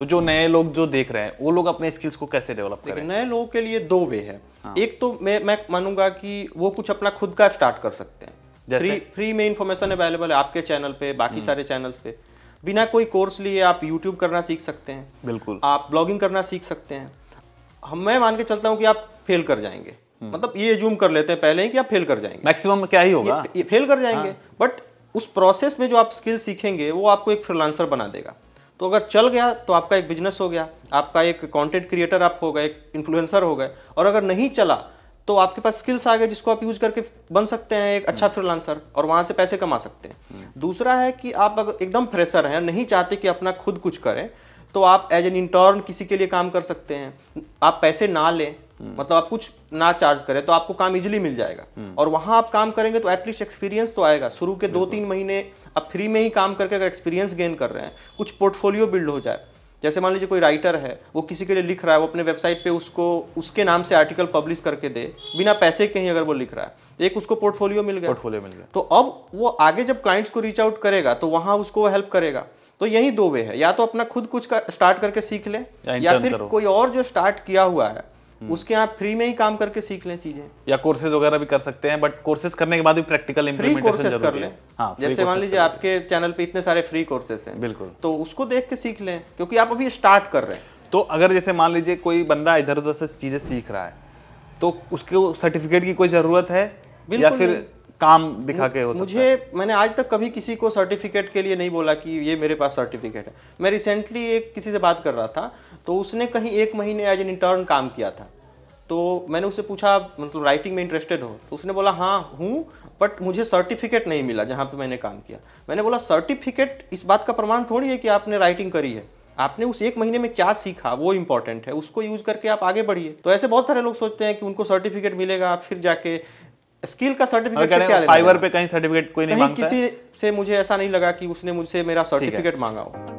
तो जो नए लोग जो देख रहे हैं वो लोग अपने स्किल्स को कैसे डेवलप करें नए लोगों के लिए दो वे है हाँ। एक तो मैं मैं मानूंगा कि वो कुछ अपना खुद का स्टार्ट कर सकते हैं जैसे? फ्री फ्री में इन्फॉर्मेशन अवेलेबल है आपके चैनल पे बाकी हम्म। सारे चैनल्स पे बिना कोई कोर्स लिए आप यूट्यूब करना सीख सकते हैं बिल्कुल आप ब्लॉगिंग करना सीख सकते हैं हम मैं मान के चलता हूँ कि आप फेल कर जाएंगे हम्म। मतलब ये जूम कर लेते हैं पहले ही कि आप फेल कर जाएंगे मैक्सिमम क्या ही होगा ये, फेल कर जाएंगे बट हाँ। उस प्रोसेस में जो आप स्किल सीखेंगे वो आपको एक फ्रीलांसर बना देगा तो अगर चल गया तो आपका एक बिजनेस हो गया आपका एक कंटेंट क्रिएटर आप हो गए एक इन्फ्लुएंसर हो गए और अगर नहीं चला तो आपके पास स्किल्स आ गए जिसको आप यूज करके बन सकते हैं एक अच्छा फ्रीलांसर और वहाँ से पैसे कमा सकते हैं हम्म। दूसरा है कि आप अगर एकदम फ्रेशर हैं नहीं चाहते कि अपना खुद कुछ करें तो आप एज एन इंटर्न किसी के लिए काम कर सकते हैं आप पैसे ना लें मतलब आप कुछ ना चार्ज करें तो आपको काम इजिली मिल जाएगा हम्म। और वहां आप काम करेंगे तो एटलीस्ट एक्सपीरियंस तो आएगा शुरू के दो तीन महीने आप फ्री में ही काम करके अगर एक्सपीरियंस गेन कर रहे हैं कुछ पोर्टफोलियो बिल्ड हो जाए जैसे मान लीजिए कोई राइटर है वो किसी के लिए लिख रहा है वो अपने वेबसाइट पे उसको उसके नाम से आर्टिकल पब्लिश करके दे बिना पैसे के ही अगर वो लिख रहा है एक उसको पोर्टफोलियो मिल गया पोर्टफोलियो मिल गया तो अब वो आगे जब क्लाइंट्स को रीच आउट करेगा तो वहाँ उसको हेल्प करेगा तो यही दो वे है या तो अपना खुद कुछ का स्टार्ट करके सीख ले या, या फिर कोई और जो स्टार्ट किया हुआ है हम्म। उसके यहाँ फ्री में ही काम करके सीख लें चीजें या कोर्सेज वगैरह भी कर सकते हैं बट कोर्सेज करने के बाद भी प्रैक्टिकल फ्री कोर्सेज कर लें हाँ, जैसे मान लीजिए आपके चैनल पे इतने सारे फ्री कोर्सेज हैं बिल्कुल तो उसको देख के सीख लें क्योंकि आप अभी स्टार्ट कर रहे हैं तो अगर जैसे मान लीजिए कोई बंदा इधर उधर से चीजें सीख रहा है तो उसके सर्टिफिकेट की कोई जरूरत है या फिर काम दिखा के हो सकता मुझे है। मैंने आज तक कभी किसी को सर्टिफिकेट के लिए नहीं बोला कि ये मेरे पास सर्टिफिकेट है मैं रिसेंटली एक किसी से बात कर रहा था तो उसने कहीं एक महीने एज एन इंटर्न काम किया था तो मैंने उससे पूछा मतलब राइटिंग में इंटरेस्टेड हो तो उसने बोला हाँ हूँ बट मुझे सर्टिफिकेट नहीं मिला जहाँ पर मैंने काम किया मैंने बोला सर्टिफिकेट इस बात का प्रमाण थोड़ी है कि आपने राइटिंग करी है आपने उस एक महीने में क्या सीखा वो इम्पॉर्टेंट है उसको यूज करके आप आगे बढ़िए तो ऐसे बहुत सारे लोग सोचते हैं कि उनको सर्टिफिकेट मिलेगा फिर जाके स्किल का सर्टिफिकेट से क्या फाइवर पे कहीं सर्टिफिकेट कोई नहीं, मांगता किसी से मुझे ऐसा नहीं लगा कि उसने मुझसे मेरा सर्टिफिकेट मांगा हो